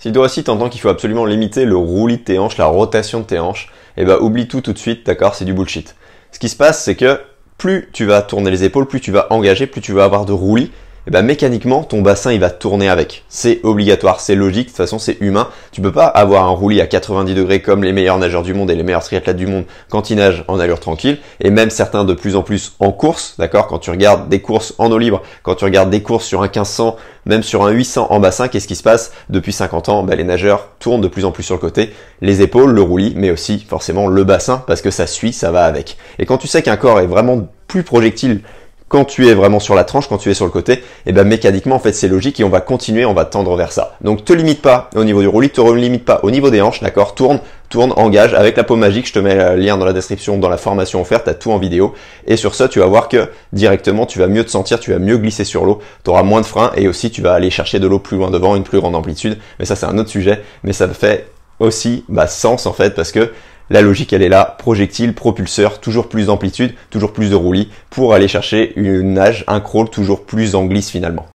Si toi aussi t'entends qu'il faut absolument limiter le roulis de tes hanches, la rotation de tes hanches, eh ben oublie tout tout de suite, d'accord C'est du bullshit. Ce qui se passe, c'est que plus tu vas tourner les épaules, plus tu vas engager, plus tu vas avoir de roulis, et eh bah, ben, mécaniquement ton bassin il va tourner avec. C'est obligatoire, c'est logique, de toute façon c'est humain. Tu peux pas avoir un roulis à 90 degrés comme les meilleurs nageurs du monde et les meilleurs triathlètes du monde quand ils nagent en allure tranquille, et même certains de plus en plus en course, d'accord Quand tu regardes des courses en eau libre, quand tu regardes des courses sur un 1500, même sur un 800 en bassin, qu'est-ce qui se passe Depuis 50 ans, bah, les nageurs tournent de plus en plus sur le côté, les épaules, le roulis, mais aussi forcément le bassin, parce que ça suit, ça va avec. Et quand tu sais qu'un corps est vraiment plus projectile quand tu es vraiment sur la tranche, quand tu es sur le côté, et eh ben mécaniquement en fait c'est logique et on va continuer, on va tendre vers ça. Donc te limite pas au niveau du roulis, te limite pas au niveau des hanches, d'accord Tourne, tourne, engage avec la peau magique, je te mets le lien dans la description, dans la formation offerte, t'as tout en vidéo. Et sur ça, tu vas voir que directement tu vas mieux te sentir, tu vas mieux glisser sur l'eau, tu auras moins de freins et aussi tu vas aller chercher de l'eau plus loin devant, une plus grande amplitude. Mais ça c'est un autre sujet, mais ça fait aussi bah, sens en fait parce que la logique, elle est là, projectile, propulseur, toujours plus d'amplitude, toujours plus de roulis, pour aller chercher une nage, un crawl toujours plus en glisse finalement.